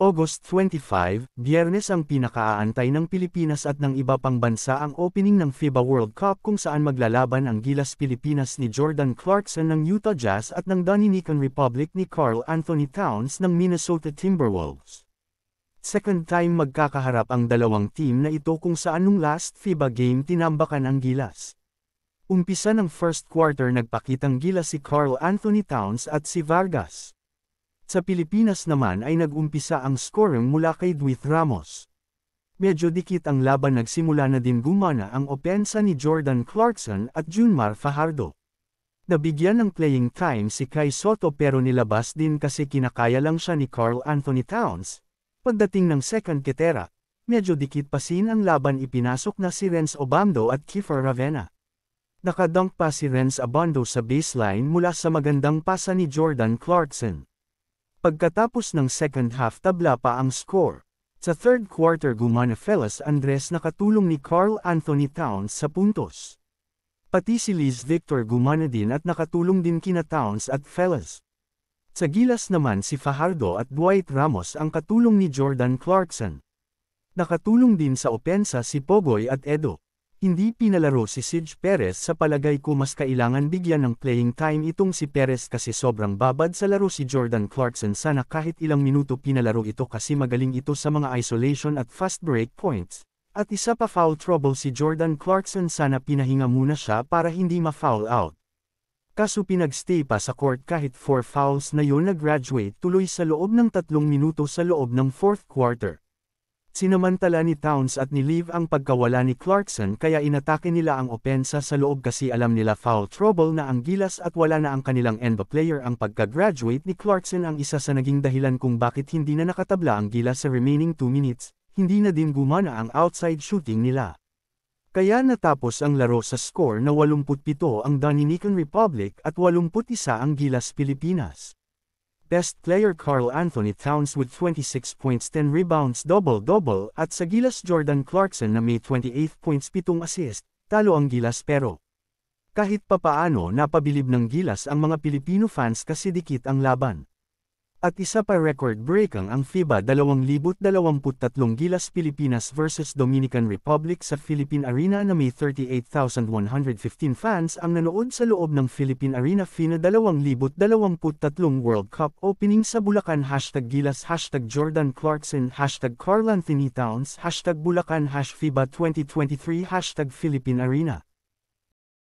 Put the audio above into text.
August 25, biyernes ang pinakaaantay ng Pilipinas at ng iba pang bansa ang opening ng FIBA World Cup kung saan maglalaban ang Gilas Pilipinas ni Jordan Clarkson ng Utah Jazz at ng Dominican Republic ni Carl Anthony Towns ng Minnesota Timberwolves. Second time magkakaharap ang dalawang team na ito kung saan nung last FIBA game tinambakan ang Gilas. Umpisa ng first quarter nagpakitang Gilas si Carl Anthony Towns at si Vargas. Sa Pilipinas naman ay nag-umpisa ang scoring mula kay Dwight Ramos. Medyo dikit ang laban nagsimula na din gumana ang opensa ni Jordan Clarkson at Junmar Fajardo. Nabigyan ng playing time si Kai Soto pero nilabas din kasi kinakaya lang siya ni Carl Anthony Towns. Pagdating ng second ketera, medyo dikit pa pasin ang laban ipinasok na si Renz Obando at Kiefer Ravena. Nakadunk pa si Renz Obando sa baseline mula sa magandang pasa ni Jordan Clarkson. Pagkatapos ng second half tabla pa ang score. Sa third quarter gumana Felas Andres na katulong ni Carl Anthony Towns sa puntos. Pati si Liz Victor gumana din at nakatulong din kina Towns at Felas. Sa gilas naman si Fajardo at Dwight Ramos ang katulong ni Jordan Clarkson. Nakatulong din sa opensa si Pogoy at Edo. Hindi pinalaro si Sige Perez sa palagay ko mas kailangan bigyan ng playing time itong si Perez kasi sobrang babad sa laro si Jordan Clarkson sana kahit ilang minuto pinalaro ito kasi magaling ito sa mga isolation at fast break points. At isa pa foul trouble si Jordan Clarkson sana pinahinga muna siya para hindi ma-foul out. Kaso pinagstay pa sa court kahit 4 fouls na yun na graduate tuloy sa loob ng 3 minuto sa loob ng 4th quarter. Sinamantala ni Towns at ni Leave ang pagkawala ni Clarkson kaya inatake nila ang opensa sa loob kasi alam nila foul trouble na ang gilas at wala na ang kanilang NBA player ang pagka-graduate ni Clarkson ang isa sa naging dahilan kung bakit hindi na nakatabla ang gilas sa remaining 2 minutes, hindi na din gumana ang outside shooting nila. Kaya natapos ang laro sa score na 87 ang Dominican Republic at 81 ang Gilas Pilipinas. Best player Carl Anthony Towns with 26 points 10 rebounds double-double at sa Gilas Jordan Clarkson na may 28 points 7 assist, talo ang Gilas pero. Kahit papaano napabilib ng Gilas ang mga Pilipino fans kasi dikit ang laban. At isa pa record break ang ang FIBA 2023 Gilas Pilipinas vs Dominican Republic sa Philippine Arena na may 38,115 fans ang nanood sa loob ng Philippine Arena FINA 2023 World Cup opening sa Bulacan Hashtag Gilas Hashtag Jordan Clarkson Hashtag Carl Anthony Towns Hashtag Bulacan Hash FIBA 2023 Hashtag Philippine Arena